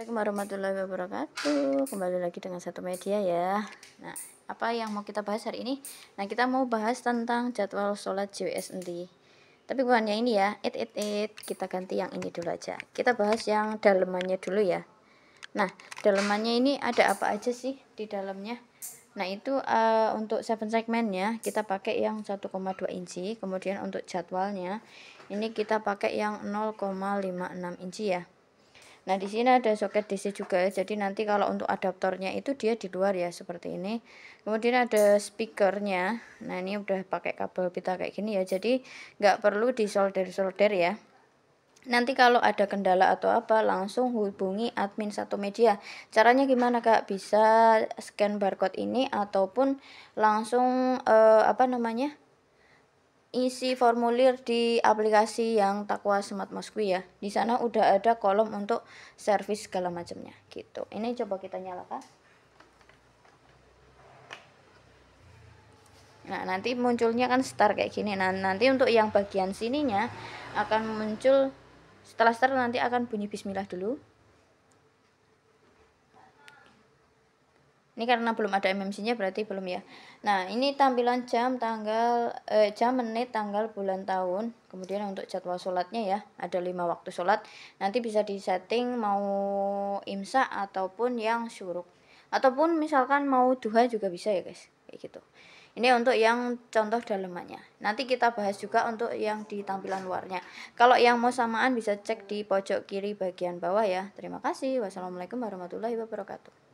Assalamualaikum warahmatullahi wabarakatuh Kembali lagi dengan satu media ya Nah apa yang mau kita bahas hari ini Nah kita mau bahas tentang jadwal sholat JWS nanti Tapi bukan yang ini ya it, it, it. Kita ganti yang ini dulu aja Kita bahas yang dalemannya dulu ya Nah dalemannya ini ada apa aja sih di dalamnya Nah itu uh, untuk 7 segmennya kita pakai yang 1,2 inci Kemudian untuk jadwalnya ini kita pakai yang 0,56 inci ya Nah, di sini ada soket DC juga. ya. Jadi nanti kalau untuk adaptornya itu dia di luar ya seperti ini. Kemudian ada speakernya. Nah, ini udah pakai kabel pita kayak gini ya. Jadi nggak perlu disolder-solder ya. Nanti kalau ada kendala atau apa langsung hubungi admin satu media. Caranya gimana Kak? Bisa scan barcode ini ataupun langsung eh, apa namanya? isi formulir di aplikasi yang Takwa Smart Mosque ya. Di sana udah ada kolom untuk servis segala macamnya gitu. Ini coba kita nyalakan. Nah, nanti munculnya kan start kayak gini. Nah, nanti untuk yang bagian sininya akan muncul setelah start nanti akan bunyi bismillah dulu. Ini karena belum ada MMC-nya berarti belum ya. Nah, ini tampilan jam, tanggal, eh, jam, menit, tanggal, bulan, tahun. Kemudian untuk jadwal sholatnya ya, ada lima waktu sholat. Nanti bisa di setting mau imsak ataupun yang syuruk. Ataupun misalkan mau duha juga bisa ya guys, kayak gitu. Ini untuk yang contoh dalemannya. Nanti kita bahas juga untuk yang di tampilan luarnya. Kalau yang mau samaan bisa cek di pojok kiri bagian bawah ya. Terima kasih. Wassalamualaikum warahmatullahi wabarakatuh.